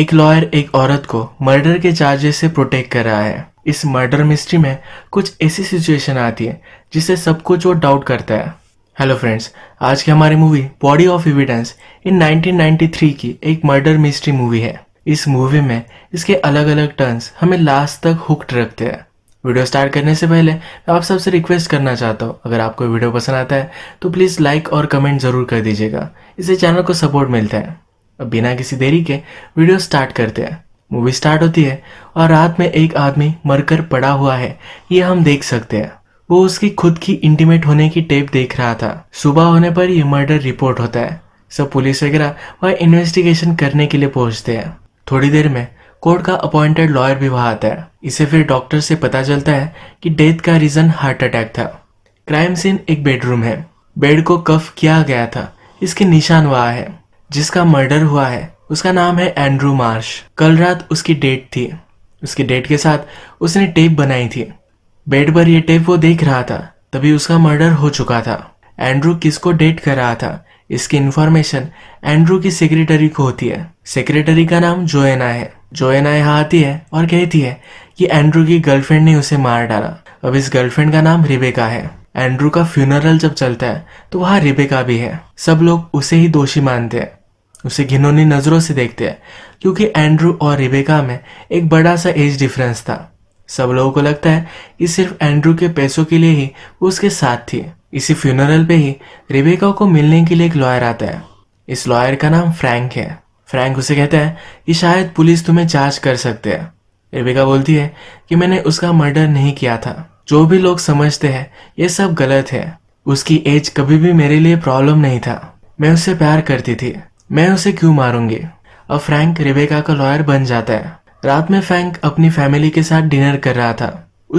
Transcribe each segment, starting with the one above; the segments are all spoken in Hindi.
एक लॉयर एक औरत को मर्डर के चार्जेस से प्रोटेक्ट कर रहा है इस मर्डर मिस्ट्री में कुछ ऐसी सिचुएशन आती है जिससे सब कुछ वो डाउट करता है हेलो फ्रेंड्स आज की हमारी movie body of evidence in 1993 की एक मर्डर मिस्ट्री मूवी है इस मूवी में इसके अलग अलग टर्न्स हमें लास्ट तक हुक्ड रखते हैं वीडियो स्टार्ट करने से पहले मैं आप सबसे रिक्वेस्ट करना चाहता हूँ अगर आपको वीडियो पसंद आता है तो प्लीज़ लाइक और कमेंट ज़रूर कर दीजिएगा इससे चैनल को सपोर्ट मिलता है अब बिना किसी देरी के वीडियो स्टार्ट करते हैं मूवी स्टार्ट होती है और रात में एक आदमी मरकर पड़ा हुआ है ये हम देख सकते हैं वो उसकी खुद की इंटीमेट होने की टेप देख रहा था सुबह होने पर ये मर्डर रिपोर्ट होता है सब पुलिस वगैरह वह इन्वेस्टिगेशन करने के लिए पहुंचते हैं थोड़ी देर में कोर्ट का अपॉइंटेड लॉयर भी वहां आता है इसे फिर डॉक्टर से पता चलता है कि डेथ का रीजन हार्ट अटैक था क्राइम सीन एक बेडरूम है बेड को कफ किया गया था इसके निशान वहाँ है जिसका मर्डर हुआ है उसका नाम है एंड्रू मार्श कल रात उसकी डेट थी उसकी डेट के साथ उसने टेप बनाई थी बेड पर यह टेप वो देख रहा था तभी उसका मर्डर हो चुका था एंड्रू किसको डेट कर रहा था इसकी इन्फॉर्मेशन एंड्रू की सेक्रेटरी को होती है सेक्रेटरी का नाम जोएना है जोएना यहाँ आती है और कहती है कि एंड्रू की गर्लफ्रेंड ने उसे मार डाला अब इस गर्लफ्रेंड का नाम रिबेका है एंड्रू का फ्यूनरल जब चलता है तो वहाँ रिबेका भी है सब लोग उसे ही दोषी मानते हैं उसे घिनौनी नज़रों से देखते हैं क्योंकि एंड्रू और रिबेका में एक बड़ा सा एज डिफरेंस था सब लोगों को लगता है कि सिर्फ एंड्रू के पैसों के लिए ही वो उसके साथ थी इसी फ्यूनरल पे ही रिबेका को मिलने के लिए एक लॉयर आता है इस लॉयर का नाम फ्रैंक है फ्रैंक उसे कहता है कि शायद पुलिस तुम्हें चार्ज कर सकते हैं रिबेका बोलती है कि मैंने उसका मर्डर नहीं किया था जो भी लोग समझते हैं ये सब गलत है उसकी एज कभी भी मेरे लिए प्रॉब्लम नहीं था मैं उससे प्यार करती थी मैं उसे क्यों मारूंगी अब फ्रैंक रिबेका का लॉयर बन जाता है रात में फ्रैंक अपनी फैमिली के साथ डिनर कर रहा था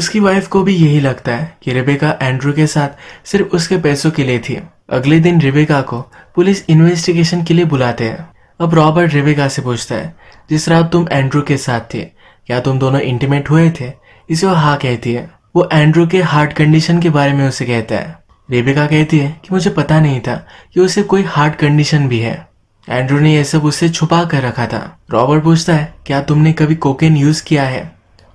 उसकी वाइफ को भी यही लगता है कि रिबेका एंड्रू के साथ सिर्फ उसके पैसों के लिए थी अगले दिन रिबेका को पुलिस इन्वेस्टिगेशन के लिए बुलाते हैं अब रॉबर्ट रिबेका से पूछता है जिस रात तुम एंड्रू के साथ थे क्या तुम दोनों इंटीमेट हुए थे इसे वो हाँ कहती है वो एंड्रू के हार्ट कंडीशन के बारे में उसे कहता है रेबिका कहती है कि मुझे पता नहीं था कि उसे कोई हार्ट कंडीशन भी है एंड्रू ने यह सब उससे छुपा कर रखा था रॉबर्ट पूछता है क्या तुमने कभी कोकेन यूज किया है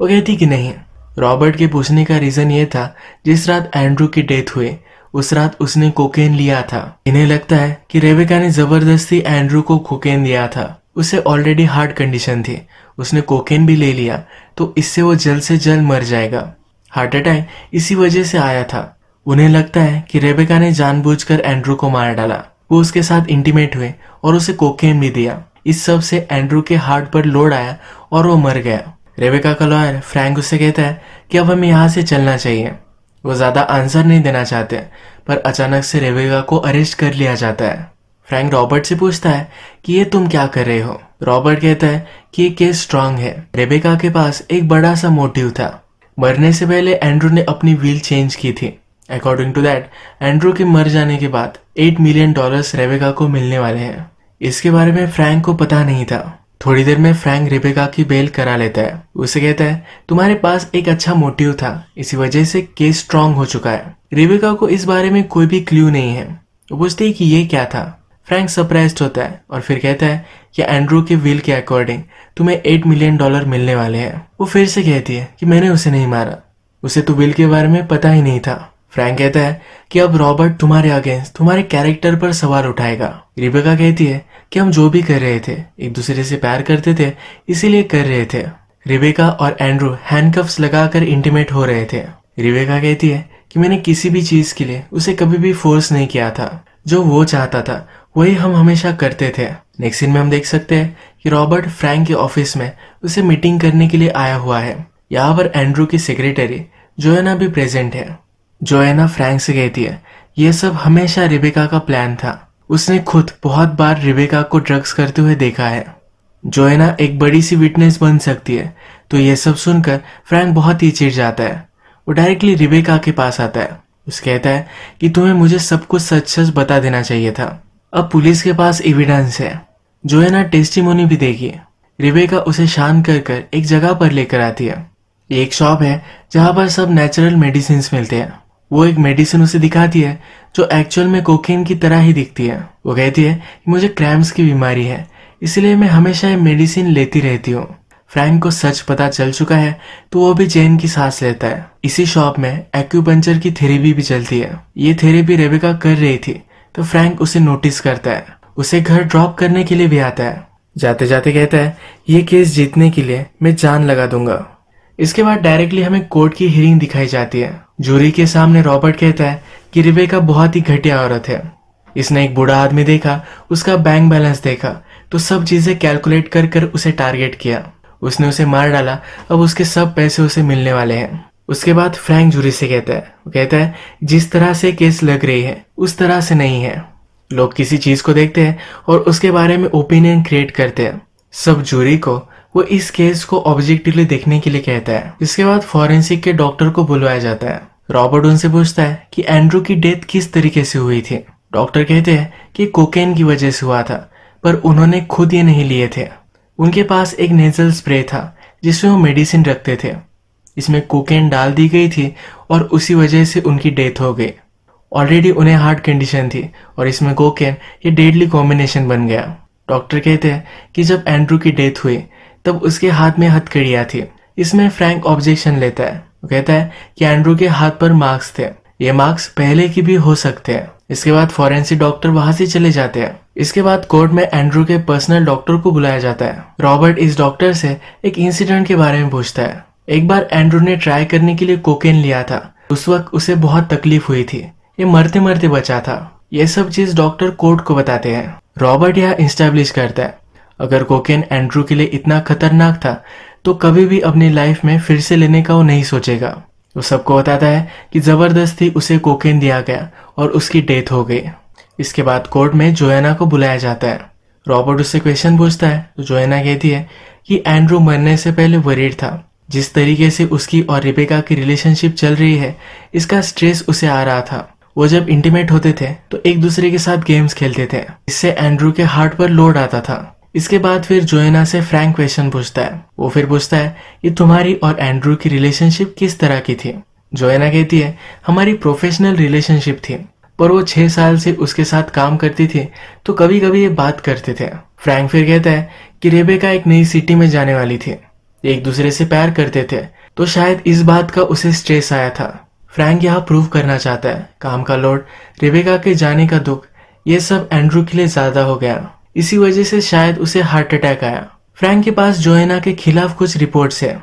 वो कहती कि नहीं रॉबर्ट के पूछने का रीजन ये था जिस रात एंड्रू की डेथ हुई उस रात उसने कोकेन लिया था इन्हें लगता है कि रेबिका ने जबरदस्ती एंड्रू को कोकेन दिया था उसे ऑलरेडी हार्ट कंडीशन थी उसने कोकेन भी ले लिया तो इससे वो जल्द से जल्द मर जाएगा हार्ट अटैक इसी वजह से आया था उन्हें लगता है कि रेबिका ने जानबूझकर एंड्रू को मार डाला वो उसके साथ इंटीमेट हुए और उसे कोकेन भी दिया इस सब से एंड्रू के हार्ट पर लोड आया और वो मर गया रेबेका का लॉयर फ्रैंक उससे कहता है कि अब हमें यहाँ से चलना चाहिए वो ज़्यादा आंसर नहीं देना चाहते पर अचानक से रेबेका को अरेस्ट कर लिया जाता है फ्रैंक रॉबर्ट से पूछता है कि ये तुम क्या कर रहे हो रॉबर्ट कहता है कि ये केस स्ट्रांग है रेबेका के पास एक बड़ा सा मोटिव था मरने से पहले एंड्रू ने अपनी व्हील चेंज की थी अकॉर्डिंग टू दैट एंड्रू के मर जाने के बाद एट मिलियन डॉलर्स रेबेका को मिलने वाले हैं इसके बारे में फ्रैंक को पता नहीं था थोड़ी देर में फ्रैंक रेबेका की बेल करा लेता है उसे कहता है तुम्हारे पास एक अच्छा मोटिव था इसी वजह से केस स्ट्रांग हो चुका है रेबेका को इस बारे में कोई भी क्ल्यू नहीं है वो पूछते कि ये क्या था फ्रैंक सरप्राइज होता है और फिर कहता है कि एंड्रू के विल के अकॉर्डिंग तुम्हें एट मिलियन डॉलर मिलने वाले हैं वो फिर से कहती है कि मैंने उसे नहीं मारा उसे तो विल के बारे में पता ही नहीं था फ्रैंक कहता है कि अब रॉबर्ट तुम्हारे अगेंस्ट तुम्हारे कैरेक्टर पर सवाल उठाएगा रिबेका कहती है कि हम जो भी कर रहे थे एक दूसरे से प्यार करते थे इसीलिए कर रहे थे रिबेका और एंड्रू हैंडकफ्स लगाकर इंटीमेट हो रहे थे रिबेका कहती है कि मैंने किसी भी चीज के लिए उसे कभी भी फोर्स नहीं किया था जो वो चाहता था वही हम हमेशा करते थे नेक्स्ट सीन में हम देख सकते हैं कि रॉबर्ट फ्रैंक के ऑफिस में उसे मीटिंग करने के लिए आया हुआ है यहाँ पर एंड्रू की सेक्रेटरी जोयना भी प्रेजेंट है जोएना फ्रैंक से कहती है यह सब हमेशा रिबेका का प्लान था उसने खुद बहुत बार रिबेका को ड्रग्स करते हुए देखा है जोएना एक बड़ी सी विटनेस बन सकती है तो यह सब सुनकर फ्रैंक बहुत ही चिढ़ जाता है वो डायरेक्टली रिबेका के पास आता है उस कहता है कि तुम्हें मुझे सब कुछ सच सच बता देना चाहिए था अब पुलिस के पास एविडेंस है जोएना टेस्टिमोनी भी देगी रिबेका उसे शांत कर कर एक जगह पर लेकर आती है एक शॉप है जहाँ पर सब नेचुरल मेडिसिन मिलते हैं वो एक मेडिसिन उसे दिखाती है जो एक्चुअल में कोकेन की तरह ही दिखती है वो कहती है कि मुझे क्रैम्स की बीमारी है इसलिए मैं हमेशा ये मेडिसिन लेती रहती हूँ फ्रैंक को सच पता चल चुका है तो वो भी जेन की सांस लेता है इसी शॉप में एक्यूपंचर की थेरेपी भी चलती है ये थेरेपी रेबिका कर रही थी तो फ्रैंक उसे नोटिस करता है उसे घर ड्रॉप करने के लिए भी आता है जाते जाते कहता है ये केस जीतने के लिए मैं जान लगा दूंगा इसके बाद डायरेक्टली हमें कोर्ट की हियरिंग दिखाई जाती है जूरी के सामने रॉबर्ट कहता है कि रिबेका बहुत ही घटिया औरत है इसने एक बूढ़ा आदमी देखा उसका बैंक बैलेंस देखा तो सब चीजें कैलकुलेट कर कर उसे टारगेट किया उसने उसे मार डाला अब उसके सब पैसे उसे मिलने वाले हैं उसके बाद फ्रैंक जूरी से कहता है वो कहता है जिस तरह से केस लग रही है उस तरह से नहीं है लोग किसी चीज को देखते हैं और उसके बारे में ओपिनियन क्रिएट करते हैं सब जूरी को वो इस केस को ऑब्जेक्टिवली देखने के लिए कहता है इसके बाद फॉरेंसिक के डॉक्टर को बुलवाया जाता है रॉबर्ट उनसे पूछता है कि एंड्रू की डेथ किस तरीके से हुई थी डॉक्टर कहते हैं कि कोकेन की वजह से हुआ था पर उन्होंने खुद ये नहीं लिए थे उनके पास एक नेजल स्प्रे था जिसमें वो मेडिसिन रखते थे इसमें कोकेन डाल दी गई थी और उसी वजह से उनकी डेथ हो गई ऑलरेडी उन्हें हार्ट कंडीशन थी और इसमें कोकेन ये डेडली कॉम्बिनेशन बन गया डॉक्टर कहते हैं कि जब एंड्रू की डेथ हुई तब उसके हाथ में हथकड़िया थी इसमें फ्रैंक ऑब्जेक्शन लेता है वो कहता है कि एंड्रू के हाथ पर मार्क्स थे ये मार्क्स पहले की भी हो सकते हैं इसके बाद फॉरेंसिक डॉक्टर वहां से चले जाते हैं इसके बाद कोर्ट में एंड्रू के पर्सनल डॉक्टर को बुलाया जाता है रॉबर्ट इस डॉक्टर से एक इंसिडेंट के बारे में पूछता है एक बार एंड्रू ने ट्राई करने के लिए कोकेन लिया था उस वक्त उसे बहुत तकलीफ हुई थी ये मरते मरते बचा था ये सब चीज डॉक्टर कोर्ट को बताते हैं रॉबर्ट यह इंस्टेब्लिश करता है अगर कोकेन एंड्रू के लिए इतना खतरनाक था तो कभी भी अपनी लाइफ में फिर से लेने का वो नहीं सोचेगा वो सबको बताता है कि ज़बरदस्ती उसे कोकेन दिया गया और उसकी डेथ हो गई इसके बाद कोर्ट में जोयना को बुलाया जाता है रॉबर्ट उससे क्वेश्चन पूछता है तो जोयना कहती है कि एंड्रू मरने से पहले वरीड था जिस तरीके से उसकी और रिबेका की रिलेशनशिप चल रही है इसका स्ट्रेस उसे आ रहा था वो जब इंटीमेट होते थे तो एक दूसरे के साथ गेम्स खेलते थे इससे एंड्रू के हार्ट पर लोड आता था इसके बाद फिर जोयना से फ्रैंक क्वेश्चन पूछता है वो फिर पूछता है कि तुम्हारी और एंड्रू की रिलेशनशिप किस तरह की थी जोयना कहती है हमारी प्रोफेशनल रिलेशनशिप थी पर वो छह साल से उसके साथ काम करती थी तो कभी कभी ये बात करते थे फ्रैंक फिर कहता है कि रेबेका एक नई सिटी में जाने वाली थी एक दूसरे से प्यार करते थे तो शायद इस बात का उसे स्ट्रेस आया था फ्रैंक यहाँ प्रूव करना चाहता है काम का लोड रेबेका के जाने का दुख ये सब एंड्रू के लिए ज्यादा हो गया इसी वजह से शायद उसे हार्ट अटैक आया फ्रैंक के पास जोएना के खिलाफ कुछ रिपोर्ट्स है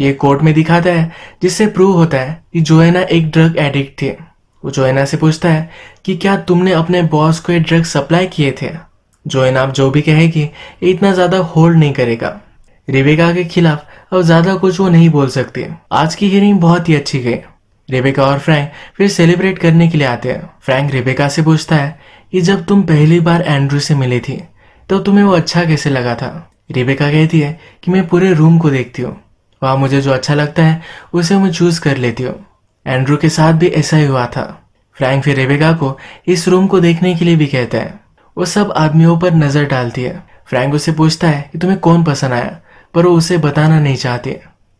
ये कोर्ट में दिखाता है जिससे प्रूव होता है कि जोएना एक ड्रग एडिक्ट थी वो जोएना से पूछता है कि क्या तुमने अपने बॉस को ये ड्रग सप्लाई किए थे जोएना आप जो भी कहेगी ये इतना ज़्यादा होल्ड नहीं करेगा रिबेका के खिलाफ अब ज़्यादा कुछ वो नहीं बोल सकती आज की हियरिंग बहुत ही अच्छी गई रिबेका और फ्रैंक फिर सेलिब्रेट करने के लिए आते हैं फ्रैंक रिबेका से पूछता है कि जब तुम पहली बार एंड्रू से मिली थी तो तुम्हें वो अच्छा कैसे लगा था रिबेका कहती है कि मैं पूरे रूम को देखती हूँ वहाँ मुझे जो अच्छा लगता है उसे मैं चूज कर लेती हूँ एंड्रू के साथ भी ऐसा ही हुआ था फ्रैंक फिर रेबेका को इस रूम को देखने के लिए भी कहता है वो सब आदमियों पर नजर डालती है फ्रैंक उसे पूछता है कि तुम्हें कौन पसंद आया पर वो उसे बताना नहीं चाहती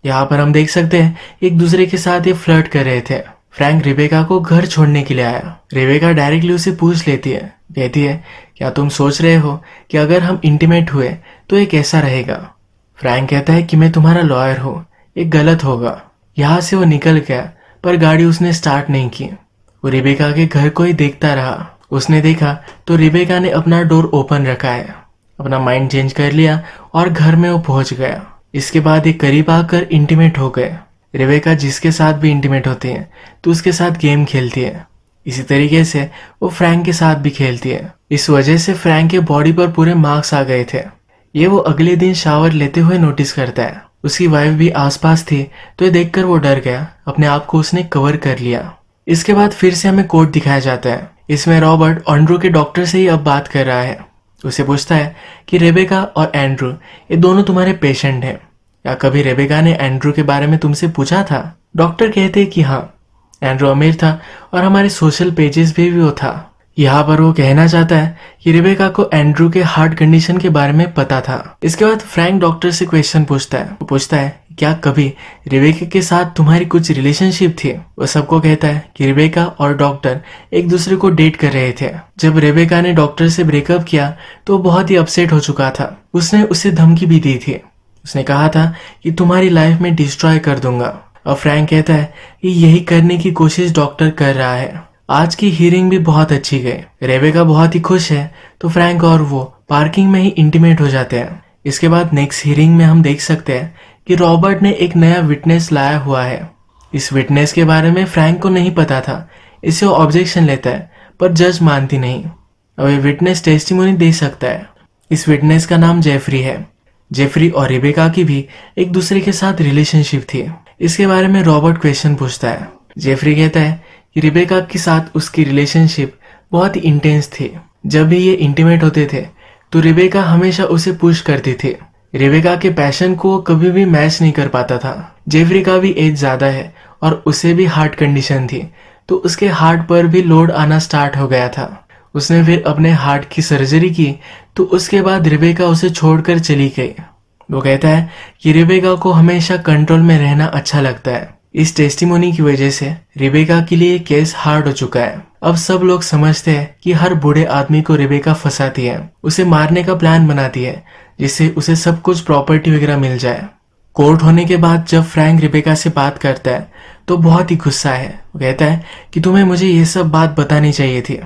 यहाँ पर हम देख सकते हैं एक दूसरे के साथ ये फ्लर्ट कर रहे थे फ्रैंक रिबेका को घर छोड़ने के लिए आया रिबेका डायरेक्टली उसे पूछ लेती है कहती है क्या तुम सोच रहे हो कि अगर हम इंटीमेट हुए तो ये कैसा रहेगा फ्रैंक कहता है कि मैं तुम्हारा लॉयर हूँ ये गलत होगा यहाँ से वो निकल गया पर गाड़ी उसने स्टार्ट नहीं की वो रिबेका के घर को ही देखता रहा उसने देखा तो रिबेका ने अपना डोर ओपन रखा है अपना माइंड चेंज कर लिया और घर में वो पहुंच गया इसके बाद ये करीब आकर इंटीमेट हो गए रिबेका जिसके साथ भी इंटीमेट होती है तो उसके साथ गेम खेलती है इसी तरीके से वो फ्रैंक के साथ भी खेलती है इस वजह से फ्रैंक के बॉडी पर पूरे मार्क्स आ गए थे ये वो अगले दिन शावर लेते हुए नोटिस करता है उसकी वाइफ भी आसपास थी तो ये देखकर वो डर गया अपने आप को उसने कवर कर लिया इसके बाद फिर से हमें कोर्ट दिखाया जाता है इसमें रॉबर्ट ऑन्ड्रू के डॉक्टर से ही अब बात कर रहा है उसे पूछता है कि रेबेका और एंड्रू ये दोनों तुम्हारे पेशेंट हैं या कभी रेबेका ने एंड्रू के बारे में तुमसे पूछा था डॉक्टर कहते कि हाँ एंड्रो अमीर था और हमारे सोशल पेजेस भी वो था यहाँ पर वो कहना चाहता है कि रिबेका को एंड्रू के हार्ट कंडीशन के बारे में पता था इसके बाद फ्रैंक डॉक्टर से क्वेश्चन पूछता है वो पूछता है क्या कभी रिबेका के साथ तुम्हारी कुछ रिलेशनशिप थी वो सबको कहता है कि रिबेका और डॉक्टर एक दूसरे को डेट कर रहे थे जब रिबेका ने डॉक्टर से ब्रेकअप किया तो वो बहुत ही अपसेट हो चुका था उसने उसे धमकी भी दी थी उसने कहा था कि तुम्हारी लाइफ में डिस्ट्रॉय कर दूंगा और फ्रैंक कहता है कि यही करने की कोशिश डॉक्टर कर रहा है आज की हियरिंग भी बहुत अच्छी गई रेबेका बहुत ही खुश है तो फ्रैंक और वो पार्किंग में ही इंटीमेट हो जाते हैं इसके बाद नेक्स्ट हियरिंग में हम देख सकते हैं कि रॉबर्ट ने एक नया विटनेस लाया हुआ है इस विटनेस के बारे में फ्रैंक को नहीं पता था इसे वो ऑब्जेक्शन लेता है पर जज मानती नहीं अब ये विटनेस टेस्टिमोनी दे सकता है इस विटनेस का नाम जेफरी है जेफरी और रिबेका की भी एक दूसरे के साथ रिलेशनशिप थी इसके बारे में रॉबर्ट क्वेश्चन पूछता है जेफरी कहता है कि रिबेका के साथ उसकी रिलेशनशिप बहुत इंटेंस थी जब भी ये इंटीमेट होते थे तो रिबेका हमेशा उसे पुश करती थी रिबेका के पैशन को कभी भी मैच नहीं कर पाता था जेफरी का भी एज ज़्यादा है और उसे भी हार्ट कंडीशन थी तो उसके हार्ट पर भी लोड आना स्टार्ट हो गया था उसने फिर अपने हार्ट की सर्जरी की तो उसके बाद रिबेका उसे छोड़कर चली गई वो कहता है कि रिबेका को हमेशा कंट्रोल में रहना अच्छा लगता है इस टेस्टिमोनी की वजह से रिबेका के लिए केस हार्ड हो चुका है अब सब लोग समझते हैं कि हर बूढ़े आदमी को रिबेका फंसाती है उसे मारने का प्लान बनाती है जिससे उसे सब कुछ प्रॉपर्टी वगैरह मिल जाए कोर्ट होने के बाद जब फ्रैंक रिबेका से बात करता है तो बहुत ही गुस्सा है वो कहता है कि तुम्हें मुझे ये सब बात बतानी चाहिए थी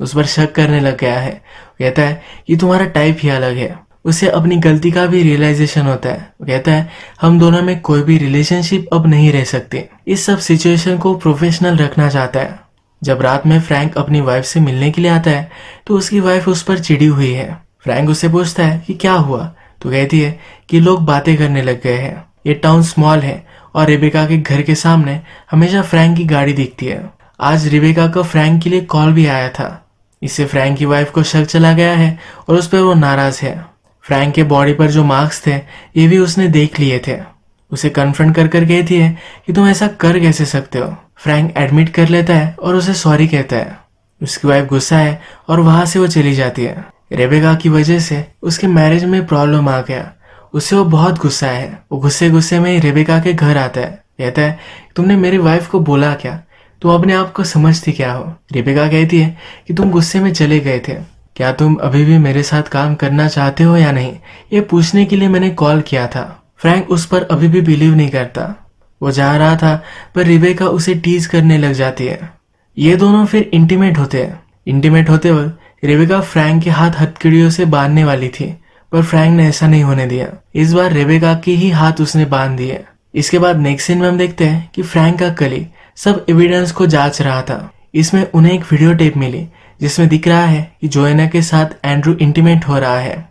उस पर शक करने लग गया है कहता है कि तुम्हारा टाइप ही अलग है उसे अपनी गलती का भी रियलाइजेशन होता है वो कहता है हम दोनों में कोई भी रिलेशनशिप अब नहीं रह सकती इस सब सिचुएशन को प्रोफेशनल रखना चाहता है जब रात में फ्रैंक अपनी वाइफ से मिलने के लिए आता है तो उसकी वाइफ उस पर चिड़ी हुई है फ्रैंक उसे पूछता है कि क्या हुआ तो कहती है कि लोग बातें करने लग गए हैं ये टाउन स्मॉल है और रिबेका के घर के सामने हमेशा फ्रैंक की गाड़ी दिखती है आज रिबेका का फ्रैंक के लिए कॉल भी आया था इससे फ्रैंक की वाइफ को शक चला गया है और उस पर वो नाराज़ है फ्रैंक के बॉडी पर जो मार्क्स थे ये भी उसने देख लिए थे उसे कन्फ्रंट कर कर कहती है कि तुम ऐसा कर कैसे सकते हो फ्रैंक एडमिट कर लेता है और उसे सॉरी कहता है उसकी वाइफ गुस्सा है और वहां से वो चली जाती है रेबेका की वजह से उसके मैरिज में प्रॉब्लम आ गया उससे वो बहुत गुस्सा है वो गुस्से गुस्से में रेबेका के घर आता है कहता है तुमने मेरी वाइफ को बोला क्या तो अपने आप को समझती क्या हो रिपिका कहती है कि तुम गुस्से में चले गए थे क्या तुम अभी भी मेरे साथ काम करना चाहते हो या नहीं ये पूछने के लिए मैंने कॉल किया था फ्रैंक उस पर अभी भी बिलीव नहीं करता वो जा रहा था पर रिबेका उसे टीज करने लग जाती है ये दोनों फिर इंटीमेट होते हैं इंटीमेट होते वक्त रेबेका फ्रैंक के हाथ हथकड़ियों से बांधने वाली थी पर फ्रैंक ने ऐसा नहीं होने दिया इस बार रिबेका के ही हाथ उसने बांध दिए इसके बाद नेक्स्ट सीन में हम देखते हैं कि फ्रैंक का कली सब एविडेंस को जांच रहा था इसमें उन्हें एक वीडियो टेप मिली जिसमें दिख रहा है कि जोएना के साथ एंड्रू इंटीमेट हो रहा है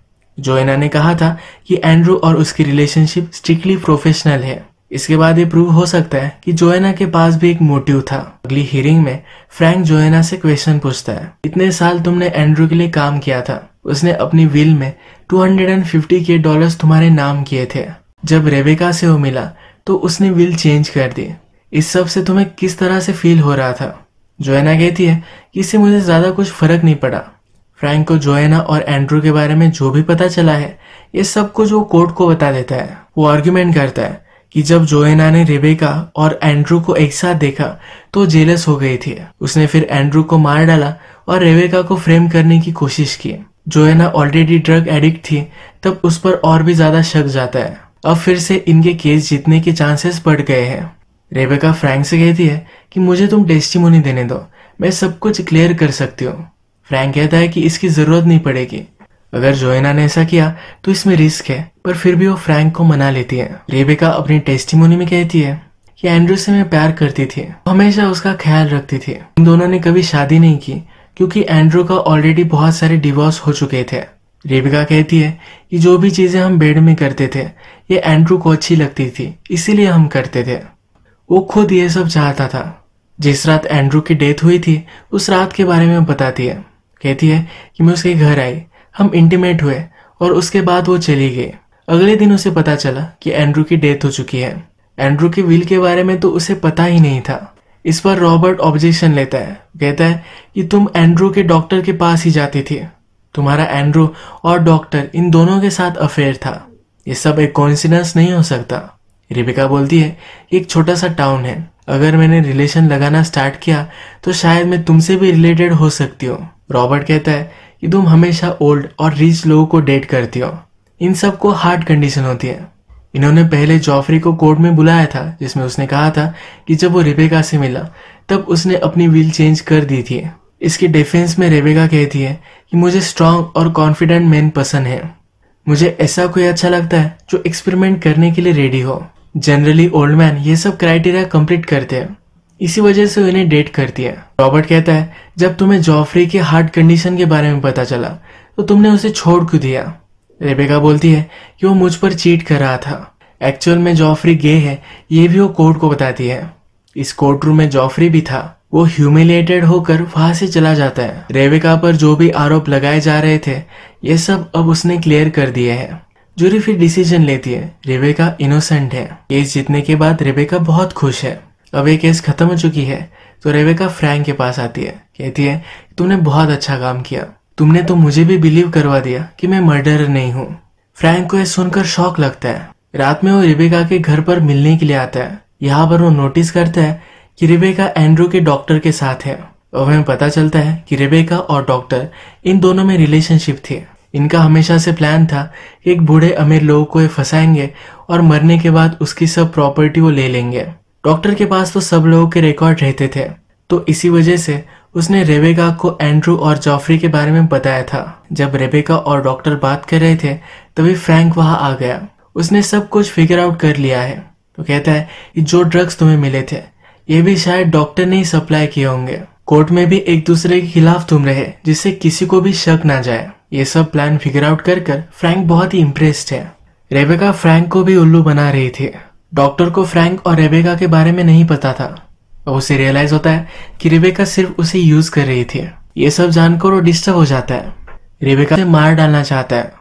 जोएना ने कहा था कि एंड्रू और उसकी रिलेशनशिप स्ट्रिक्टली प्रोफेशनल है इसके बाद ये प्रूव हो सकता है कि जोएना के पास भी एक मोटिव था अगली हियरिंग में फ्रैंक जोएना से क्वेश्चन पूछता है इतने साल तुमने एंड्रू के लिए काम किया था उसने अपनी विल में 250 के डॉलर्स तुम्हारे नाम किए थे जब रेबेका से वो मिला तो उसने विल चेंज कर दी इस सब से तुम्हें किस तरह से फील हो रहा था जोएना कहती है कि इससे मुझे ज़्यादा कुछ फर्क नहीं पड़ा फ्रैंक को जोएना और एंड्रू के बारे में जो भी पता चला है ये सब कुछ वो कोर्ट को बता देता है वो आर्ग्यूमेंट करता है कि जब जोएना ने रेबेका और एंड्रू को एक साथ देखा तो जेलस हो गई थी उसने फिर एंड्रू को मार डाला और रेबेका को फ्रेम करने की कोशिश की जोएना ऑलरेडी ड्रग एडिक्ट थी तब उस पर और भी ज्यादा शक जाता है अब फिर से इनके केस जीतने के चांसेस बढ़ गए हैं रेबेका फ्रैंक से कहती है कि मुझे तुम टेस्टिमोनी देने दो मैं सब कुछ क्लियर कर सकती हूँ फ्रैंक कहता है कि इसकी ज़रूरत नहीं पड़ेगी अगर जोएना ने ऐसा किया तो इसमें रिस्क है पर फिर भी वो फ्रैंक को मना लेती है रेबेका अपनी टेस्टिमोनी में कहती है कि एंड्रू से मैं प्यार करती थी हमेशा उसका ख्याल रखती थी इन दोनों ने कभी शादी नहीं की क्योंकि एंड्रू का ऑलरेडी बहुत सारे डिवोर्स हो चुके थे रेबिका कहती है कि जो भी चीज़ें हम बेड में करते थे ये एंड्रू को अच्छी लगती थी इसीलिए हम करते थे वो खुद ये सब चाहता था जिस रात एंड्रू की डेथ हुई थी उस रात के बारे में बताती है कहती है कि मैं उसके घर आई हम इंटीमेट हुए और उसके बाद वो चली गई अगले दिन उसे पता चला कि एंड्रू की डेथ हो चुकी है एंड्रू की विल के बारे में तो उसे पता ही नहीं था इस पर रॉबर्ट ऑब्जेक्शन लेता है कहता है कि तुम एंड्रू के डॉक्टर के पास ही जाती थी तुम्हारा एंड्रू और डॉक्टर इन दोनों के साथ अफेयर था ये सब एक कॉन्सिडेंस नहीं हो सकता रिबिका बोलती है एक छोटा सा टाउन है अगर मैंने रिलेशन लगाना स्टार्ट किया तो शायद मैं तुमसे भी रिलेटेड हो सकती हूँ रॉबर्ट कहता है कि तुम हमेशा ओल्ड और रिच लोगों को डेट करती हो इन सब को हार्ड कंडीशन होती है इन्होंने पहले जॉफरी को कोर्ट में बुलाया था जिसमें उसने कहा था कि जब वो रेबेका से मिला तब उसने अपनी विल चेंज कर दी थी इसके डिफेंस में रेबेका कहती है कि मुझे स्ट्रांग और कॉन्फिडेंट मैन पसंद है मुझे ऐसा कोई अच्छा लगता है जो एक्सपेरिमेंट करने के लिए रेडी हो जनरली ओल्ड मैन ये सब क्राइटेरिया कंप्लीट करते हैं इसी वजह से उन्हें डेट करती है रॉबर्ट कहता है जब तुम्हें जॉफरी के हार्ट कंडीशन के बारे में पता चला तो तुमने उसे छोड़ क्यों दिया रेबेका बोलती है कि वो मुझ पर चीट कर रहा था एक्चुअल में जॉफरी गे है ये भी वो कोर्ट को बताती है इस कोर्ट रूम में जॉफरी भी था वो ह्यूमिलेटेड होकर वहां से चला जाता है रेबेका पर जो भी आरोप लगाए जा रहे थे ये सब अब उसने क्लियर कर दिए हैं जूरी फिर डिसीजन लेती है रेबेका इनोसेंट है केस जीतने के बाद रेबेका बहुत खुश है अब ये केस खत्म हो चुकी है तो रेबेका फ्रैंक के पास आती है कहती है तुमने बहुत अच्छा काम किया तुमने तो मुझे भी बिलीव करवा दिया कि मैं मर्डर नहीं हूँ फ्रैंक को यह सुनकर शौक लगता है रात में वो रिबेका के घर पर मिलने के लिए आता है यहाँ पर वो नोटिस करता है कि रिबेका एंड्रू के डॉक्टर के साथ है और हमें पता चलता है कि रिबेका और डॉक्टर इन दोनों में रिलेशनशिप थी इनका हमेशा से प्लान था कि एक बूढ़े अमीर लोगों को ये फंसाएंगे और मरने के बाद उसकी सब प्रॉपर्टी वो ले लेंगे डॉक्टर के पास तो सब लोगों के रिकॉर्ड रहते थे तो इसी वजह से उसने रेबेका को एंड्रू और जॉफरी के बारे में बताया था जब रेबेका और डॉक्टर बात कर रहे थे तभी फ्रैंक वहां आ गया उसने सब कुछ फिगर आउट कर लिया है तो कहता है कि जो ड्रग्स तुम्हें मिले थे ये भी शायद डॉक्टर ने ही सप्लाई किए होंगे कोर्ट में भी एक दूसरे के खिलाफ तुम रहे जिससे किसी को भी शक ना जाए ये सब प्लान फिगर आउट कर कर फ्रैंक बहुत ही इम्प्रेस्ड है रेबेका फ्रैंक को भी उल्लू बना रही थी डॉक्टर को फ्रैंक और रेबेका के बारे में नहीं पता था और उसे रियलाइज होता है कि रेबेका सिर्फ उसे यूज कर रही थी ये सब जानकर वो डिस्टर्ब हो जाता है रेबेका से मार डालना चाहता है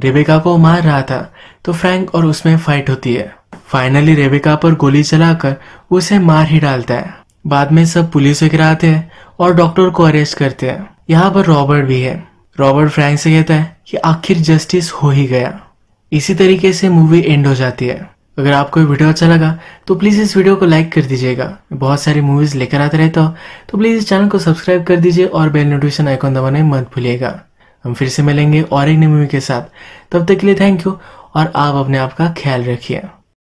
रेबेका को मार रहा था तो फ्रैंक और उसमें फाइट होती है फाइनली रेबेका पर गोली चलाकर उसे मार ही डालता है बाद में सब पुलिस वगैरह आते हैं और डॉक्टर को अरेस्ट करते हैं यहाँ पर रॉबर्ट भी है रॉबर्ट फ्रैंक से कहता है कि आखिर जस्टिस हो ही गया इसी तरीके से मूवी एंड हो जाती है अगर आपको वीडियो अच्छा लगा तो प्लीज़ इस वीडियो को लाइक कर दीजिएगा बहुत सारी मूवीज़ लेकर आते रहता तो, हूँ तो प्लीज़ इस चैनल को सब्सक्राइब कर दीजिए और बेल नोटिफिकेशन आइकॉन दबाने मत भूलिएगा हम फिर से मिलेंगे और एक नई मूवी के साथ तब तक के लिए थैंक यू और आप अपने आप का ख्याल रखिए